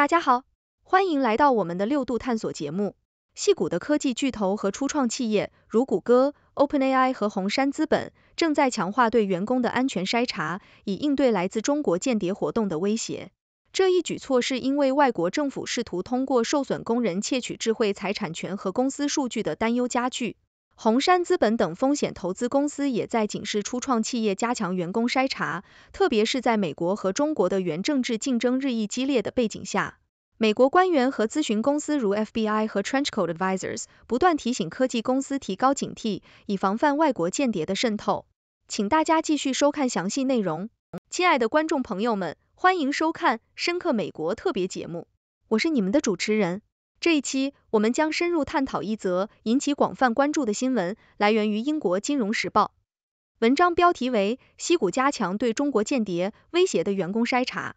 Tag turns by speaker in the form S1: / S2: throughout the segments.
S1: 大家好，欢迎来到我们的六度探索节目。细谷的科技巨头和初创企业，如谷歌、OpenAI 和红杉资本，正在强化对员工的安全筛查，以应对来自中国间谍活动的威胁。这一举措是因为外国政府试图通过受损工人窃取智慧财产权和公司数据的担忧加剧。红杉资本等风险投资公司也在警示初创企业加强员工筛查，特别是在美国和中国的原政治竞争日益激烈的背景下，美国官员和咨询公司如 FBI 和 Trenchco a t Advisors 不断提醒科技公司提高警惕，以防范外国间谍的渗透。请大家继续收看详细内容。亲爱的观众朋友们，欢迎收看《深刻美国》特别节目，我是你们的主持人，这一期。我们将深入探讨一则引起广泛关注的新闻，来源于英国《金融时报》。文章标题为《西谷加强对中国间谍威胁的员工筛查》。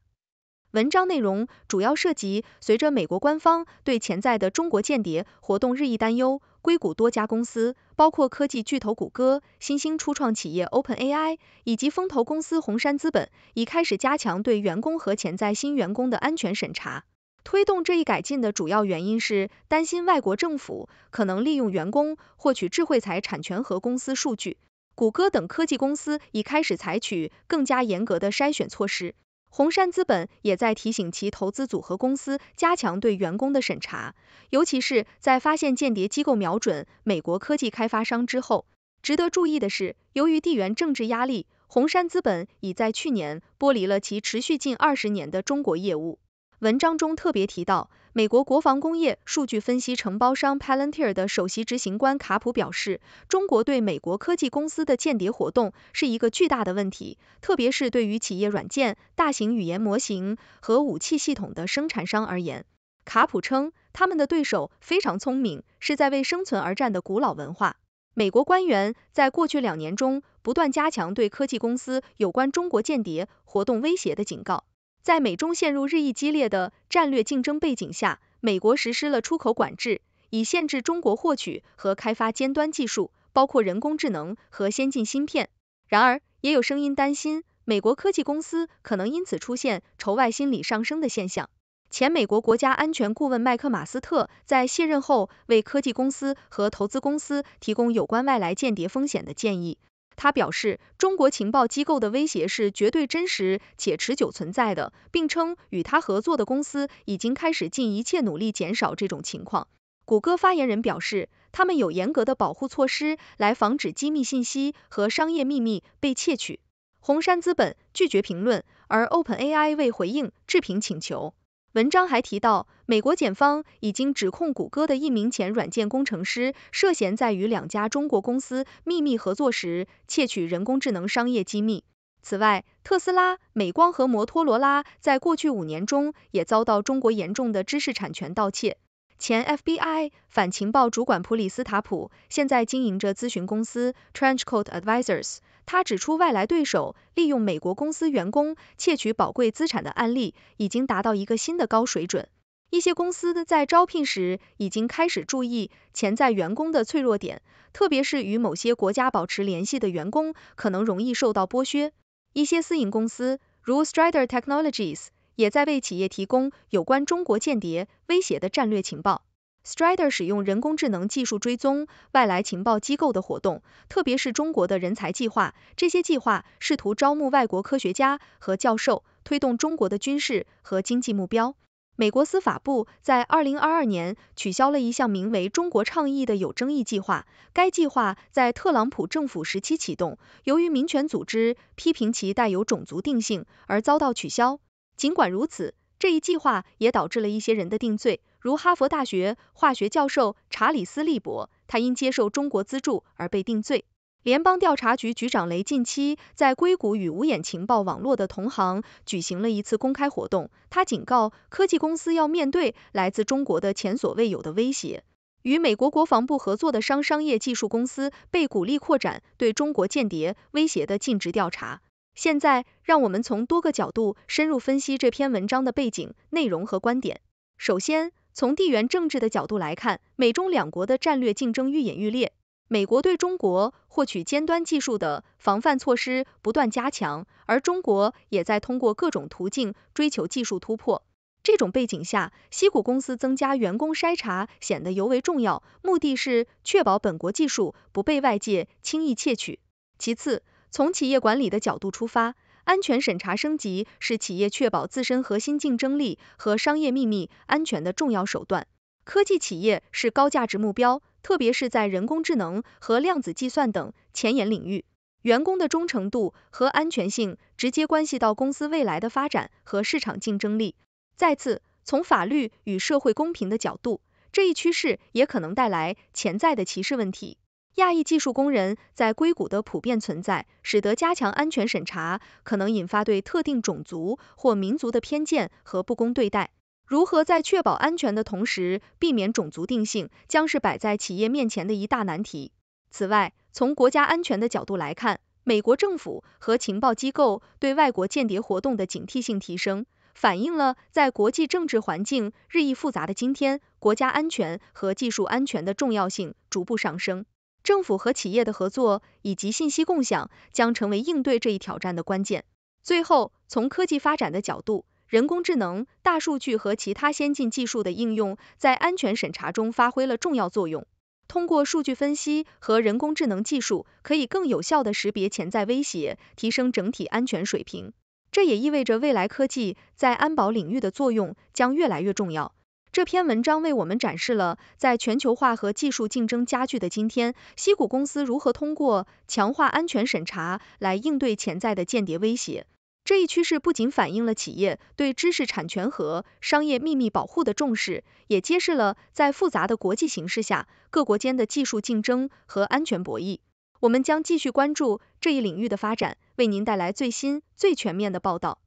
S1: 文章内容主要涉及，随着美国官方对潜在的中国间谍活动日益担忧，硅谷多家公司，包括科技巨头谷歌、新兴初创企业 OpenAI 以及风投公司红杉资本，已开始加强对员工和潜在新员工的安全审查。推动这一改进的主要原因是担心外国政府可能利用员工获取智慧财产权和公司数据。谷歌等科技公司已开始采取更加严格的筛选措施。红杉资本也在提醒其投资组合公司加强对员工的审查，尤其是在发现间谍机构瞄准美国科技开发商之后。值得注意的是，由于地缘政治压力，红杉资本已在去年剥离了其持续近二十年的中国业务。文章中特别提到，美国国防工业数据分析承包商 Palantir 的首席执行官卡普表示，中国对美国科技公司的间谍活动是一个巨大的问题，特别是对于企业软件、大型语言模型和武器系统的生产商而言。卡普称，他们的对手非常聪明，是在为生存而战的古老文化。美国官员在过去两年中不断加强对科技公司有关中国间谍活动威胁的警告。在美中陷入日益激烈的战略竞争背景下，美国实施了出口管制，以限制中国获取和开发尖端技术，包括人工智能和先进芯片。然而，也有声音担心，美国科技公司可能因此出现仇外心理上升的现象。前美国国家安全顾问麦克马斯特在卸任后，为科技公司和投资公司提供有关外来间谍风险的建议。他表示，中国情报机构的威胁是绝对真实且持久存在的，并称与他合作的公司已经开始尽一切努力减少这种情况。谷歌发言人表示，他们有严格的保护措施来防止机密信息和商业秘密被窃取。红杉资本拒绝评论，而 OpenAI 未回应置评请求。文章还提到，美国检方已经指控谷歌的一名前软件工程师涉嫌在与两家中国公司秘密合作时窃取人工智能商业机密。此外，特斯拉、美光和摩托罗拉在过去五年中也遭到中国严重的知识产权盗窃。前 FBI 反情报主管普里斯塔普现在经营着咨询公司 Trench Coat Advisors。他指出，外来对手利用美国公司员工窃取宝贵资产的案例已经达到一个新的高水准。一些公司在招聘时已经开始注意潜在员工的脆弱点，特别是与某些国家保持联系的员工可能容易受到剥削。一些私营公司，如 Strider Technologies。也在为企业提供有关中国间谍威胁的战略情报。Strider 使用人工智能技术追踪外来情报机构的活动，特别是中国的人才计划。这些计划试图招募外国科学家和教授，推动中国的军事和经济目标。美国司法部在二零二二年取消了一项名为“中国倡议”的有争议计划。该计划在特朗普政府时期启动，由于民权组织批评其带有种族定性，而遭到取消。尽管如此，这一计划也导致了一些人的定罪，如哈佛大学化学教授查理斯利伯，他因接受中国资助而被定罪。联邦调查局局长雷近期在硅谷与五眼情报网络的同行举行了一次公开活动，他警告科技公司要面对来自中国的前所未有的威胁。与美国国防部合作的商商业技术公司被鼓励扩展对中国间谍威胁的尽职调查。现在，让我们从多个角度深入分析这篇文章的背景、内容和观点。首先，从地缘政治的角度来看，美中两国的战略竞争愈演愈烈，美国对中国获取尖端技术的防范措施不断加强，而中国也在通过各种途径追求技术突破。这种背景下，西谷公司增加员工筛查显得尤为重要，目的是确保本国技术不被外界轻易窃取。其次，从企业管理的角度出发，安全审查升级是企业确保自身核心竞争力和商业秘密安全的重要手段。科技企业是高价值目标，特别是在人工智能和量子计算等前沿领域。员工的忠诚度和安全性直接关系到公司未来的发展和市场竞争力。再次，从法律与社会公平的角度，这一趋势也可能带来潜在的歧视问题。亚裔技术工人在硅谷的普遍存在，使得加强安全审查可能引发对特定种族或民族的偏见和不公对待。如何在确保安全的同时避免种族定性，将是摆在企业面前的一大难题。此外，从国家安全的角度来看，美国政府和情报机构对外国间谍活动的警惕性提升，反映了在国际政治环境日益复杂的今天，国家安全和技术安全的重要性逐步上升。政府和企业的合作以及信息共享将成为应对这一挑战的关键。最后，从科技发展的角度，人工智能、大数据和其他先进技术的应用在安全审查中发挥了重要作用。通过数据分析和人工智能技术，可以更有效地识别潜在威胁，提升整体安全水平。这也意味着未来科技在安保领域的作用将越来越重要。这篇文章为我们展示了，在全球化和技术竞争加剧的今天，西谷公司如何通过强化安全审查来应对潜在的间谍威胁。这一趋势不仅反映了企业对知识产权和商业秘密保护的重视，也揭示了在复杂的国际形势下，各国间的技术竞争和安全博弈。我们将继续关注这一领域的发展，为您带来最新、最全面的报道。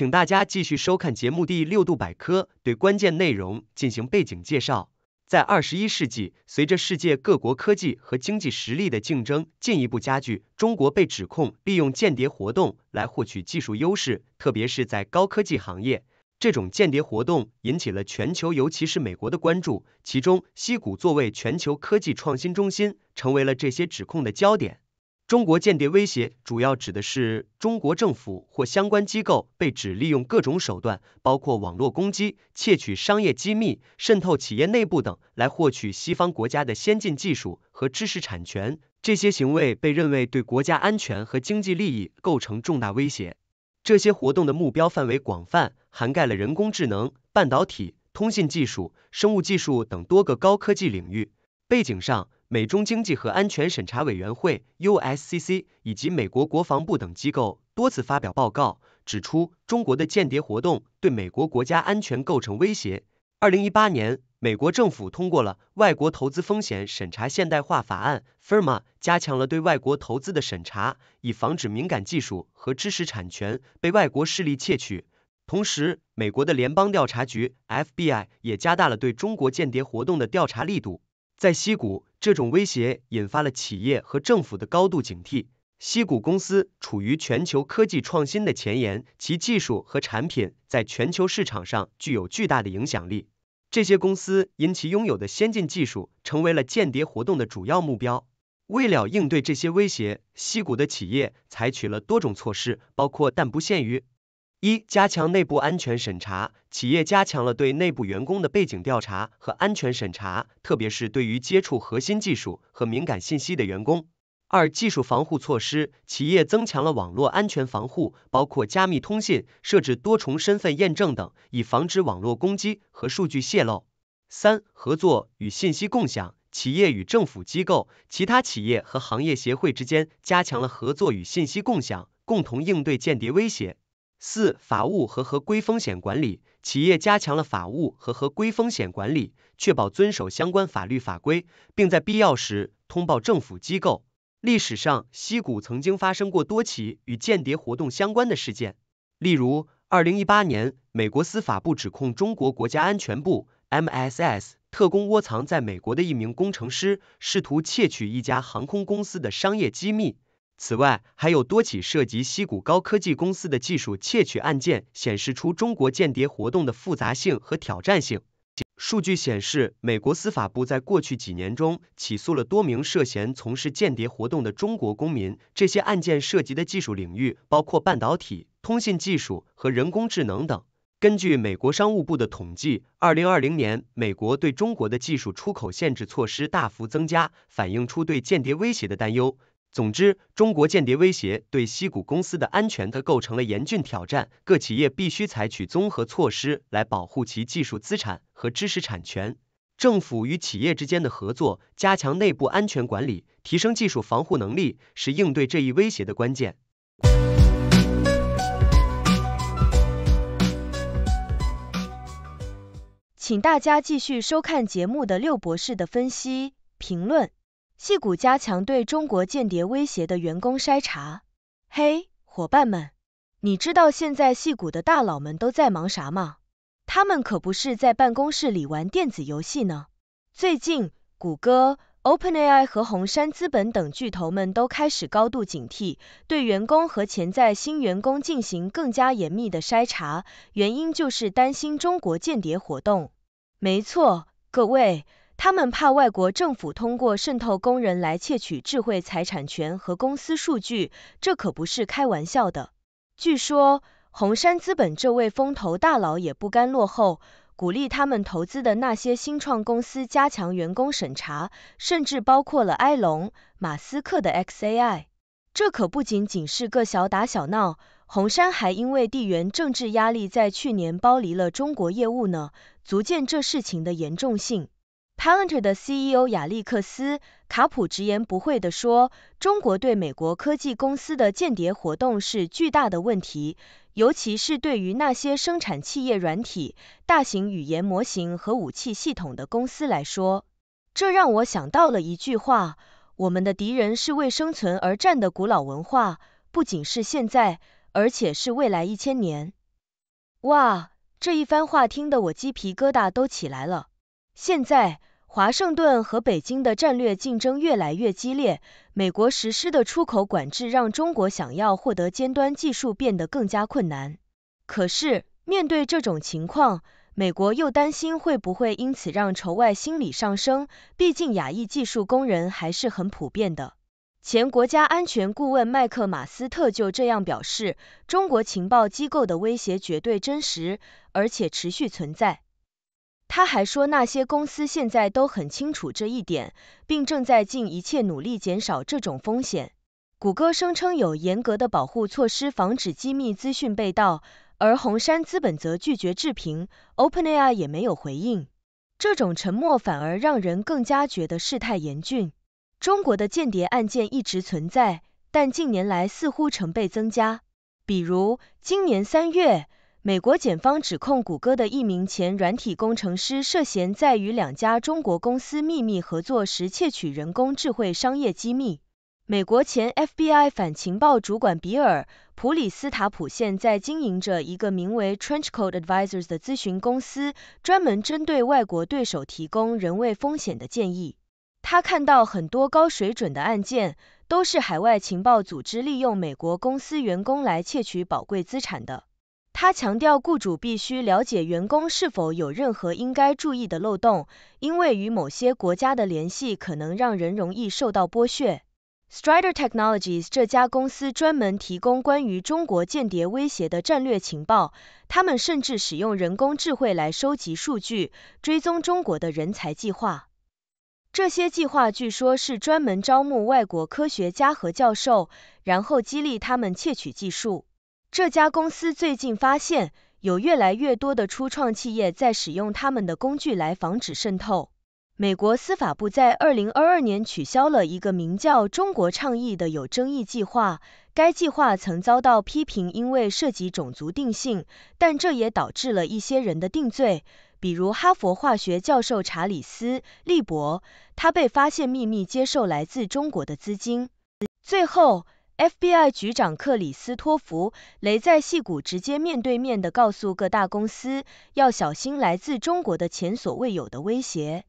S2: 请大家继续收看节目第六度百科，对关键内容进行背景介绍。在二十一世纪，随着世界各国科技和经济实力的竞争进一步加剧，中国被指控利用间谍活动来获取技术优势，特别是在高科技行业。这种间谍活动引起了全球，尤其是美国的关注。其中，西谷作为全球科技创新中心，成为了这些指控的焦点。中国间谍威胁主要指的是中国政府或相关机构被指利用各种手段，包括网络攻击、窃取商业机密、渗透企业内部等，来获取西方国家的先进技术和知识产权。这些行为被认为对国家安全和经济利益构成重大威胁。这些活动的目标范围广泛，涵盖了人工智能、半导体、通信技术、生物技术等多个高科技领域。背景上。美中经济和安全审查委员会 （USCC） 以及美国国防部等机构多次发表报告，指出中国的间谍活动对美国国家安全构成威胁。二零一八年，美国政府通过了《外国投资风险审查现代化法案 f i r m a 加强了对外国投资的审查，以防止敏感技术和知识产权被外国势力窃取。同时，美国的联邦调查局 （FBI） 也加大了对中国间谍活动的调查力度。在西谷，这种威胁引发了企业和政府的高度警惕。西谷公司处于全球科技创新的前沿，其技术和产品在全球市场上具有巨大的影响力。这些公司因其拥有的先进技术，成为了间谍活动的主要目标。为了应对这些威胁，西谷的企业采取了多种措施，包括但不限于。一、加强内部安全审查，企业加强了对内部员工的背景调查和安全审查，特别是对于接触核心技术和敏感信息的员工。二、技术防护措施，企业增强了网络安全防护，包括加密通信、设置多重身份验证等，以防止网络攻击和数据泄露。三、合作与信息共享，企业与政府机构、其他企业和行业协会之间加强了合作与信息共享，共同应对间谍威胁。四、法务和合规风险管理。企业加强了法务和合规风险管理，确保遵守相关法律法规，并在必要时通报政府机构。历史上，西谷曾经发生过多起与间谍活动相关的事件，例如，2018年，美国司法部指控中国国家安全部 （MSS） 特工窝藏在美国的一名工程师，试图窃取一家航空公司的商业机密。此外，还有多起涉及西谷高科技公司的技术窃取案件，显示出中国间谍活动的复杂性和挑战性。数据显示，美国司法部在过去几年中起诉了多名涉嫌从事间谍活动的中国公民。这些案件涉及的技术领域包括半导体、通信技术和人工智能等。根据美国商务部的统计，二零二零年美国对中国的技术出口限制措施大幅增加，反映出对间谍威胁的担忧。总之，中国间谍威胁对西谷公司的安全的构成了严峻挑战，各企业必须采取综合措施来保护其技术资产和知识产权。政府与企业之间的合作，加强内部安全管理，提升技术防护能力，是应对这一威胁的关键。
S3: 请大家继续收看节目的六博士的分析评论。戏谷加强对中国间谍威胁的员工筛查。嘿，伙伴们，你知道现在戏谷的大佬们都在忙啥吗？他们可不是在办公室里玩电子游戏呢。最近，谷歌、OpenAI 和红杉资本等巨头们都开始高度警惕，对员工和潜在新员工进行更加严密的筛查，原因就是担心中国间谍活动。没错，各位。他们怕外国政府通过渗透工人来窃取智慧财产权和公司数据，这可不是开玩笑的。据说红杉资本这位风投大佬也不甘落后，鼓励他们投资的那些新创公司加强员工审查，甚至包括了埃隆·马斯克的 XAI。这可不仅仅是个小打小闹，红杉还因为地缘政治压力在去年剥离了中国业务呢，足见这事情的严重性。Palantir 的 CEO 亚历克斯·卡普直言不讳地说：“中国对美国科技公司的间谍活动是巨大的问题，尤其是对于那些生产企业软体、大型语言模型和武器系统的公司来说。”这让我想到了一句话：“我们的敌人是为生存而战的古老文化，不仅是现在，而且是未来一千年。”哇，这一番话听得我鸡皮疙瘩都起来了。现在。华盛顿和北京的战略竞争越来越激烈，美国实施的出口管制让中国想要获得尖端技术变得更加困难。可是，面对这种情况，美国又担心会不会因此让仇外心理上升，毕竟亚裔技术工人还是很普遍的。前国家安全顾问麦克马斯特就这样表示：“中国情报机构的威胁绝对真实，而且持续存在。”他还说，那些公司现在都很清楚这一点，并正在尽一切努力减少这种风险。谷歌声称有严格的保护措施防止机密资讯被盗，而红杉资本则拒绝置评，OpenAI 也没有回应。这种沉默反而让人更加觉得事态严峻。中国的间谍案件一直存在，但近年来似乎成倍增加。比如今年三月。美国检方指控谷歌的一名前软体工程师涉嫌在与两家中国公司秘密合作时窃取人工智慧商业机密。美国前 FBI 反情报主管比尔·普里斯塔普现在经营着一个名为 Trenchcode Advisors 的咨询公司，专门针对外国对手提供人为风险的建议。他看到很多高水准的案件，都是海外情报组织利用美国公司员工来窃取宝贵资产的。他强调，雇主必须了解员工是否有任何应该注意的漏洞，因为与某些国家的联系可能让人容易受到剥削。Strider Technologies 这家公司专门提供关于中国间谍威胁的战略情报，他们甚至使用人工智慧来收集数据，追踪中国的人才计划。这些计划据说是专门招募外国科学家和教授，然后激励他们窃取技术。这家公司最近发现，有越来越多的初创企业在使用他们的工具来防止渗透。美国司法部在2022年取消了一个名叫“中国倡议”的有争议计划。该计划曾遭到批评，因为涉及种族定性，但这也导致了一些人的定罪，比如哈佛化学教授查理斯·利伯，他被发现秘密接受来自中国的资金。最后。FBI 局长克里斯托弗·雷在戏骨直接面对面地告诉各大公司，要小心来自中国的前所未有的威胁，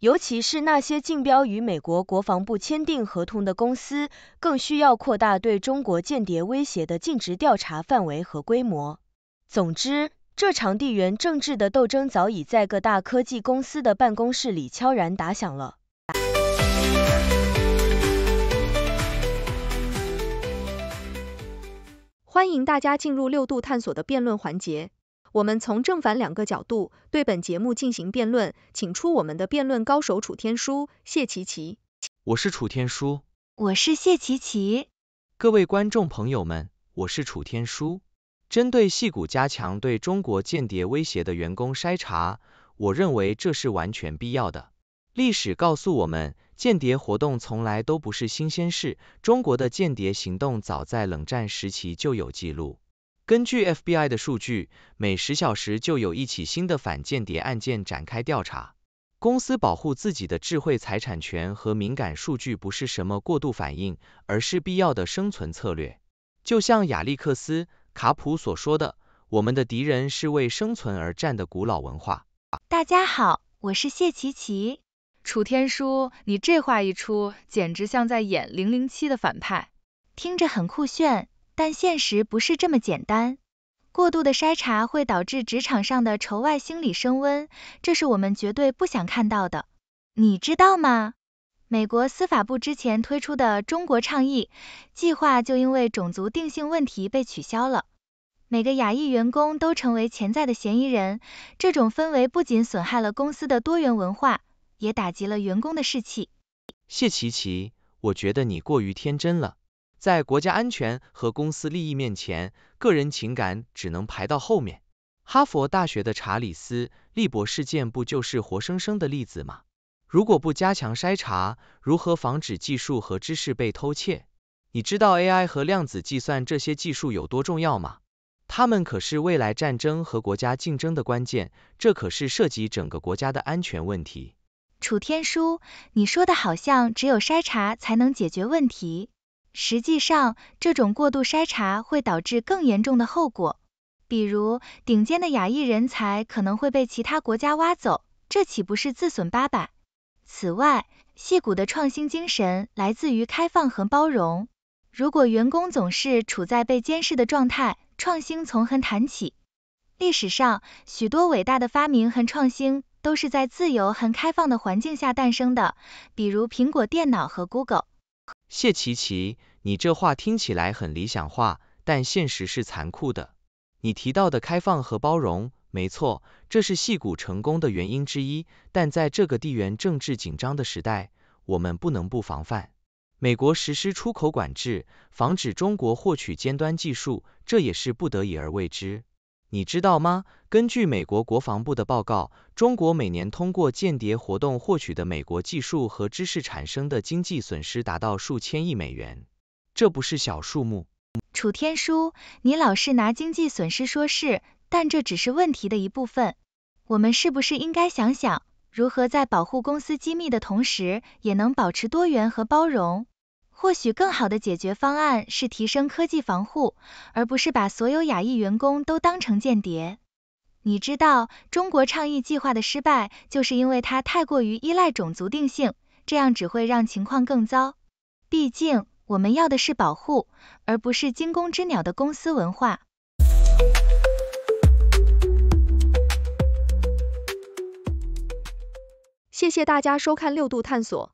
S3: 尤其是那些竞标与美国国防部签订合同的公司，更需要扩大对中国间谍威胁的尽职调查范围和规模。总之，这场地缘政治的斗争早已在各大科技公司的办公室里悄然打响了。
S1: 欢迎大家进入六度探索的辩论环节，我们从正反两个角度对本节目进行辩论，请出我们的辩论高手楚天舒、谢琪琪。
S4: 我是楚天舒。我是谢琪琪。各位观众朋友们，我是楚天舒。针对戏骨加强对中国间谍威胁的员工筛查，我认为这是完全必要的。历史告诉我们，间谍活动从来都不是新鲜事。中国的间谍行动早在冷战时期就有记录。根据 FBI 的数据，每十小时就有一起新的反间谍案件展开调查。公司保护自己的智慧财产权和敏感数据不是什么过度反应，而是必要的生存策略。就像亚历克斯·卡普所说的，我们的敌人是为生存而战的古老文化。
S5: 大家好，我是谢琪琪。楚天舒，你这话一出，简直像在演《零零七》的反派，听着很酷炫，但现实不是这么简单。过度的筛查会导致职场上的仇外心理升温，这是我们绝对不想看到的。你知道吗？美国司法部之前推出的“中国倡议”计划就因为种族定性问题被取消了，每个亚裔员工都成为潜在的嫌疑人，这种氛围不仅损害了公司的多元文化。也打击了员工的士气。
S4: 谢琪琪，我觉得你过于天真了。在国家安全和公司利益面前，个人情感只能排到后面。哈佛大学的查理斯利博士事件不就是活生生的例子吗？如果不加强筛查，如何防止技术和知识被偷窃？你知道 AI 和量子计算这些技术有多重要吗？它们可是未来战争和国家竞争的关键，这可是涉及整个国家的安全问题。
S5: 楚天舒，你说的好像只有筛查才能解决问题，实际上这种过度筛查会导致更严重的后果，比如顶尖的亚艺人才可能会被其他国家挖走，这岂不是自损八百？此外，戏骨的创新精神来自于开放和包容，如果员工总是处在被监视的状态，创新从何谈起？历史上许多伟大的发明和创新。都是在自由很开放的环境下诞生的，比如苹果电脑和 Google。
S4: 谢奇奇，你这话听起来很理想化，但现实是残酷的。你提到的开放和包容，没错，这是戏骨成功的原因之一，但在这个地缘政治紧张的时代，我们不能不防范。美国实施出口管制，防止中国获取尖端技术，这也是不得已而为之。你知道吗？根据美国国防部的报告，中国每年通过间谍活动获取的美国技术和知识产生的经济损失达到数千亿美元，这不是小数目。
S5: 楚天舒，你老是拿经济损失说事，但这只是问题的一部分。我们是不是应该想想，如何在保护公司机密的同时，也能保持多元和包容？或许更好的解决方案是提升科技防护，而不是把所有亚裔员工都当成间谍。你知道，中国倡议计划的失败就是因为它太过于依赖种族定性，这样只会让情况更糟。毕竟，我们要的是保护，而不是惊弓之鸟的公司文化。
S1: 谢谢大家收看六度探索。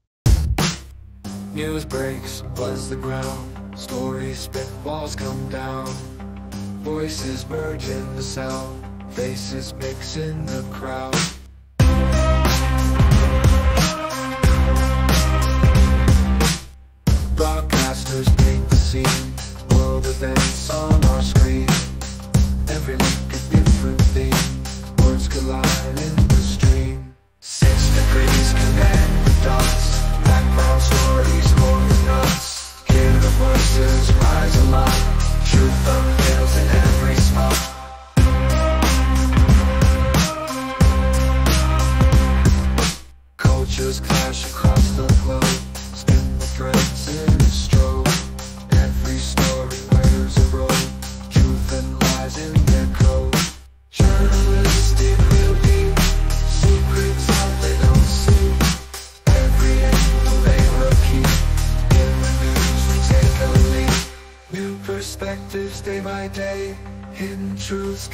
S3: News breaks, buzz the ground, stories, spit walls come down. Voices merge in the sound, faces mix in the crowd.
S5: Broadcasters paint the scene, world events on our screen. Everyone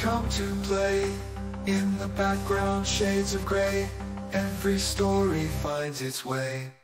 S4: come to play In the background shades
S3: of grey Every story finds its way